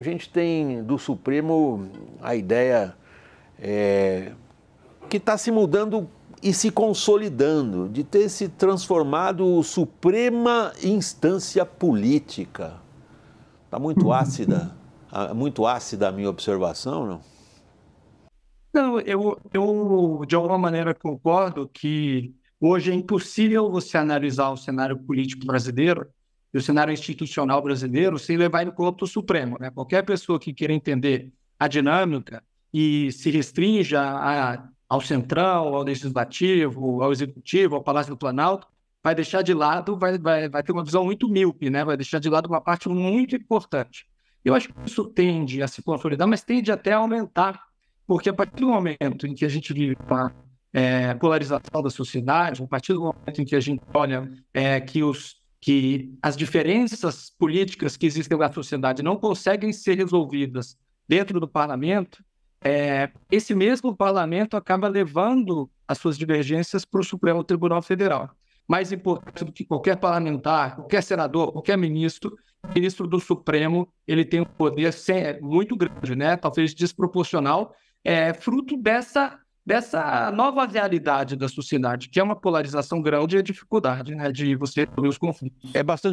A gente tem do Supremo a ideia é, que está se mudando e se consolidando, de ter se transformado suprema instância política. Está muito uhum. ácida, muito ácida a minha observação, não? Não, eu, eu de alguma maneira concordo que hoje é impossível você analisar o cenário político brasileiro e o cenário institucional brasileiro sem levar em conta o supremo. Né? Qualquer pessoa que queira entender a dinâmica e se restrinja a, ao central, ao legislativo, ao executivo, ao Palácio do Planalto, vai deixar de lado, vai, vai, vai ter uma visão muito míope, né? vai deixar de lado uma parte muito importante. Eu acho que isso tende a se consolidar, mas tende até a aumentar, porque a partir do momento em que a gente vive uma é, polarização da sociedade, a partir do momento em que a gente olha é, que os que as diferenças políticas que existem na sociedade não conseguem ser resolvidas dentro do parlamento, é, esse mesmo parlamento acaba levando as suas divergências para o Supremo Tribunal Federal. Mais importante do que qualquer parlamentar, qualquer senador, qualquer ministro, o ministro do Supremo ele tem um poder muito grande, né? talvez desproporcional, é, fruto dessa dessa nova realidade da sociedade, que é uma polarização grande e a dificuldade né, de você resolver os conflitos. É bastante